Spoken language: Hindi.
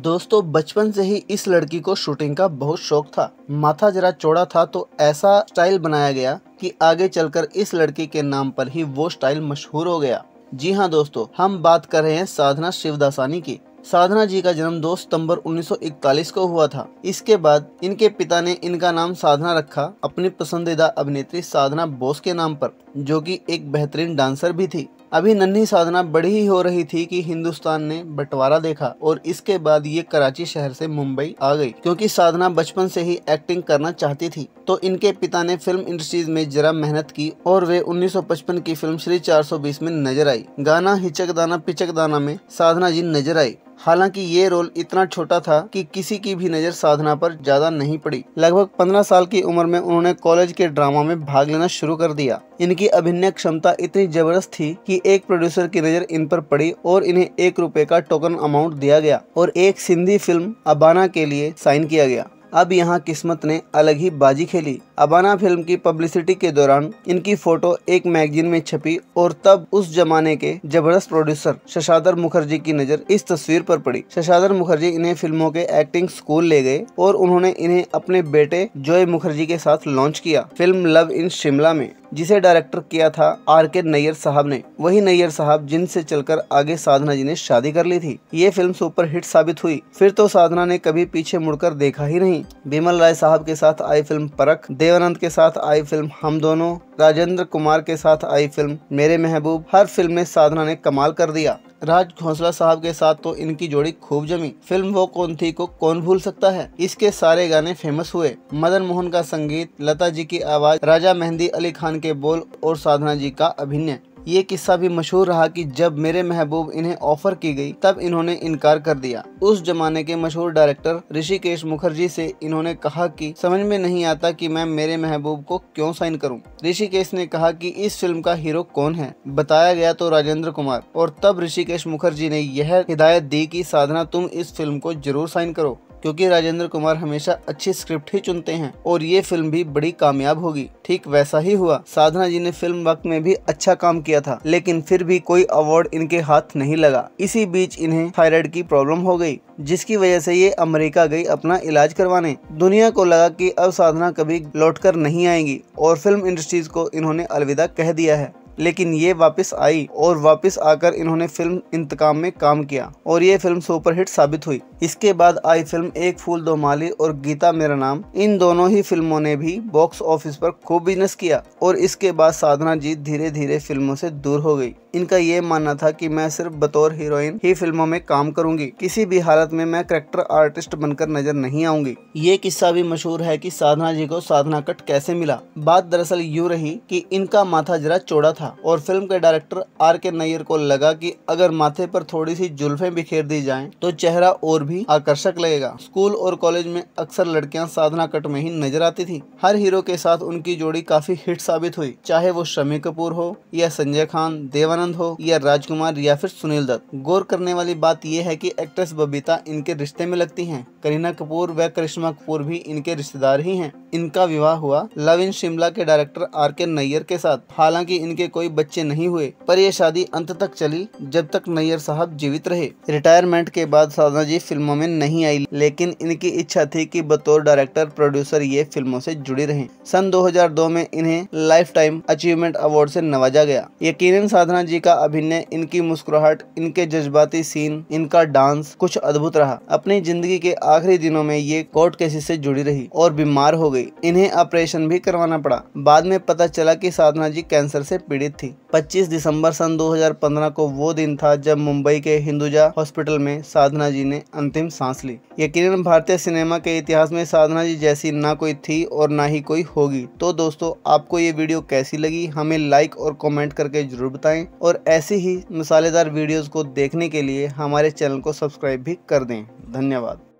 दोस्तों बचपन से ही इस लड़की को शूटिंग का बहुत शौक था माथा जरा चौड़ा था तो ऐसा स्टाइल बनाया गया कि आगे चलकर इस लड़की के नाम पर ही वो स्टाइल मशहूर हो गया जी हाँ दोस्तों हम बात कर रहे हैं साधना शिवदासानी की साधना जी का जन्म 2 सितंबर 1941 को हुआ था इसके बाद इनके पिता ने इनका नाम साधना रखा अपनी पसंदीदा अभिनेत्री साधना बोस के नाम पर जो कि एक बेहतरीन डांसर भी थी अभी नन्ही साधना बड़ी ही हो रही थी कि हिंदुस्तान ने बंटवारा देखा और इसके बाद ये कराची शहर से मुंबई आ गई क्योंकि साधना बचपन से ही एक्टिंग करना चाहती थी तो इनके पिता ने फिल्म इंडस्ट्रीज में जरा मेहनत की और वे 1955 की फिल्म श्री 420 में नजर आई गाना हिचक दाना पिचक दाना में साधना जी नजर आई हालांकि ये रोल इतना छोटा था कि किसी की भी नज़र साधना पर ज़्यादा नहीं पड़ी लगभग पंद्रह साल की उम्र में उन्होंने कॉलेज के ड्रामा में भाग लेना शुरू कर दिया इनकी अभिनय क्षमता इतनी जबरदस्त थी कि एक प्रोड्यूसर की नज़र इन पर पड़ी और इन्हें एक रुपए का टोकन अमाउंट दिया गया और एक सिंधी फिल्म अबाना के लिए साइन किया गया अब यहाँ किस्मत ने अलग ही बाजी खेली अबाना फिल्म की पब्लिसिटी के दौरान इनकी फोटो एक मैगजीन में छपी और तब उस जमाने के जबरदस्त प्रोड्यूसर शशाधर मुखर्जी की नजर इस तस्वीर पर पड़ी शशाधर मुखर्जी इन्हें फिल्मों के एक्टिंग स्कूल ले गए और उन्होंने इन्हें अपने बेटे जॉय मुखर्जी के साथ लॉन्च किया फिल्म लव इन शिमला में जिसे डायरेक्टर किया था आर के नैयर साहब ने वही नैयर साहब जिनसे चलकर आगे साधना जी ने शादी कर ली थी ये फिल्म सुपर हिट साबित हुई फिर तो साधना ने कभी पीछे मुड़कर देखा ही नहीं बिमल राय साहब के साथ आई फिल्म परख देव देवानंद के साथ आई फिल्म हम दोनों राजेंद्र कुमार के साथ आई फिल्म मेरे महबूब हर फिल्म में साधना ने कमाल कर दिया राज घोसला साहब के साथ तो इनकी जोड़ी खूब जमी फिल्म वो कौन थी को कौन भूल सकता है इसके सारे गाने फेमस हुए मदन मोहन का संगीत लता जी की आवाज राजा मेहंदी अली खान के बोल और साधना जी का अभिनय ये किस्सा भी मशहूर रहा कि जब मेरे महबूब इन्हें ऑफर की गई तब इन्होंने इनकार कर दिया उस जमाने के मशहूर डायरेक्टर ऋषिकेश मुखर्जी से इन्होंने कहा कि समझ में नहीं आता कि मैं मेरे महबूब को क्यों साइन करूं। ऋषिकेश ने कहा कि इस फिल्म का हीरो कौन है बताया गया तो राजेंद्र कुमार और तब ऋषिकेश मुखर्जी ने यह हिदायत दी की साधना तुम इस फिल्म को जरूर साइन करो क्योंकि राजेंद्र कुमार हमेशा अच्छी स्क्रिप्ट ही चुनते हैं और ये फिल्म भी बड़ी कामयाब होगी ठीक वैसा ही हुआ साधना जी ने फिल्म वक्त में भी अच्छा काम किया था लेकिन फिर भी कोई अवार्ड इनके हाथ नहीं लगा इसी बीच इन्हें थायराइड की प्रॉब्लम हो गई जिसकी वजह से ये अमेरिका गई अपना इलाज करवाने दुनिया को लगा कि अब साधना कभी लौटकर नहीं आएंगी और फिल्म इंडस्ट्रीज को इन्होंने अलविदा कह दिया है लेकिन ये वापस आई और वापस आकर इन्होंने फिल्म इंतकाम में काम किया और ये फिल्म सुपरहिट साबित हुई इसके बाद आई फिल्म एक फूल दो माली और गीता मेरा नाम इन दोनों ही फिल्मों ने भी बॉक्स ऑफिस पर खूब बिजनेस किया और इसके बाद साधना जीत धीरे धीरे फिल्मों से दूर हो गई इनका ये मानना था कि मैं सिर्फ बतौर हीरोइन ही फिल्मों में काम करूंगी किसी भी हालत में मैं करेक्टर आर्टिस्ट बनकर नजर नहीं आऊंगी ये किस्सा भी मशहूर है कि साधना जी को साधना कट कैसे मिला बात दरअसल यूँ रही कि इनका माथा जरा चौड़ा था और फिल्म के डायरेक्टर आर के नैयर को लगा कि अगर माथे पर थोड़ी सी जुल्फे बिखेर दी जाए तो चेहरा और भी आकर्षक लगेगा स्कूल और कॉलेज में अक्सर लड़कियाँ साधना कट में ही नजर आती थी हर हीरो के साथ उनकी जोड़ी काफी हिट साबित हुई चाहे वो शमी कपूर हो या संजय खान देवानंद आनंद हो या राजकुमार या फिर सुनील दत्त गौर करने वाली बात यह है कि एक्ट्रेस बबीता इनके रिश्ते में लगती हैं करीना कपूर व करिश्मा कपूर भी इनके रिश्तेदार ही हैं इनका विवाह हुआ लव इन शिमला के डायरेक्टर आर के नैयर के साथ हालांकि इनके कोई बच्चे नहीं हुए पर यह शादी अंत तक चली जब तक नैयर साहब जीवित रहे रिटायरमेंट के बाद साधना जी फिल्मों में नहीं आई लेकिन इनकी इच्छा थी की बतौर डायरेक्टर प्रोड्यूसर ये फिल्मों ऐसी जुड़ी रहे सन दो में इन्हें लाइफ टाइम अचीवमेंट अवार्ड ऐसी नवाजा गया यकीन साधना जी जी का अभिनय इनकी मुस्कुराहट इनके जज्बाती सीन इनका डांस कुछ अद्भुत रहा अपनी जिंदगी के आखिरी दिनों में ये कोर्ट केसेस से जुड़ी रही और बीमार हो गई इन्हें ऑपरेशन भी करवाना पड़ा बाद में पता चला कि साधना जी कैंसर से पीड़ित थी 25 दिसंबर सन 2015 को वो दिन था जब मुंबई के हिंदुजा हॉस्पिटल में साधना जी ने अंतिम सांस ली यकीन भारतीय सिनेमा के इतिहास में साधना जी जैसी ना कोई थी और ना ही कोई होगी तो दोस्तों आपको ये वीडियो कैसी लगी हमें लाइक और कमेंट करके जरूर बताएं और ऐसी ही मसालेदार वीडियोस को देखने के लिए हमारे चैनल को सब्सक्राइब भी कर दें धन्यवाद